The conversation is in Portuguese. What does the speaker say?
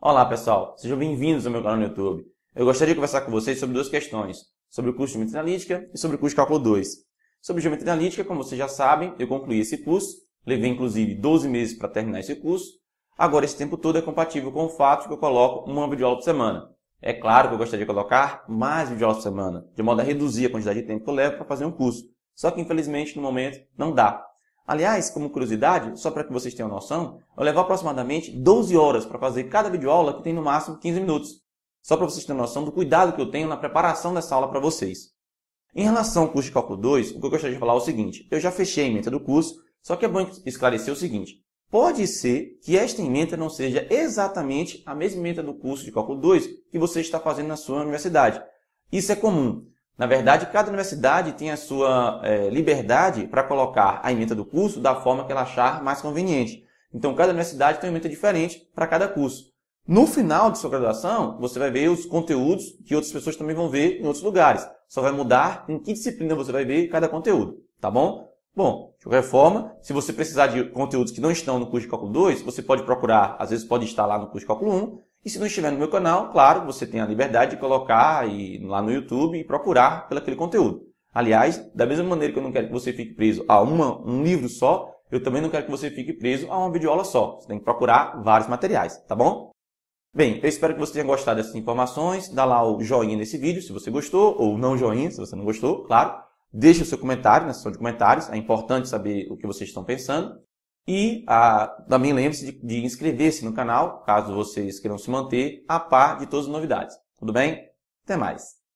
Olá pessoal, sejam bem-vindos ao meu canal no YouTube. Eu gostaria de conversar com vocês sobre duas questões, sobre o curso de geometria analítica e sobre o curso de cálculo 2. Sobre geometria analítica, como vocês já sabem, eu concluí esse curso, levei inclusive 12 meses para terminar esse curso. Agora esse tempo todo é compatível com o fato de que eu coloco uma videoaula por semana. É claro que eu gostaria de colocar mais videoaulas por semana, de modo a reduzir a quantidade de tempo que eu levo para fazer um curso. Só que infelizmente no momento não dá. Aliás, como curiosidade, só para que vocês tenham noção, eu levo aproximadamente 12 horas para fazer cada videoaula que tem no máximo 15 minutos. Só para vocês terem noção do cuidado que eu tenho na preparação dessa aula para vocês. Em relação ao curso de cálculo 2, o que eu gostaria de falar é o seguinte, eu já fechei a emenda do curso, só que é bom esclarecer o seguinte, pode ser que esta emenda não seja exatamente a mesma emenda do curso de cálculo 2 que você está fazendo na sua universidade. Isso é comum. Na verdade, cada universidade tem a sua é, liberdade para colocar a emenda do curso da forma que ela achar mais conveniente. Então, cada universidade tem uma emenda diferente para cada curso. No final de sua graduação, você vai ver os conteúdos que outras pessoas também vão ver em outros lugares. Só vai mudar em que disciplina você vai ver cada conteúdo, tá bom? Bom, de qualquer forma, se você precisar de conteúdos que não estão no curso de cálculo 2, você pode procurar, às vezes pode estar lá no curso de cálculo 1, e se não estiver no meu canal, claro, você tem a liberdade de colocar e, lá no YouTube e procurar pelo aquele conteúdo. Aliás, da mesma maneira que eu não quero que você fique preso a uma, um livro só, eu também não quero que você fique preso a uma videoaula só. Você tem que procurar vários materiais, tá bom? Bem, eu espero que você tenha gostado dessas informações. Dá lá o joinha nesse vídeo se você gostou, ou não joinha se você não gostou, claro. Deixe o seu comentário na seção de comentários, é importante saber o que vocês estão pensando. E ah, também lembre-se de, de inscrever-se no canal, caso vocês queiram se manter a par de todas as novidades. Tudo bem? Até mais!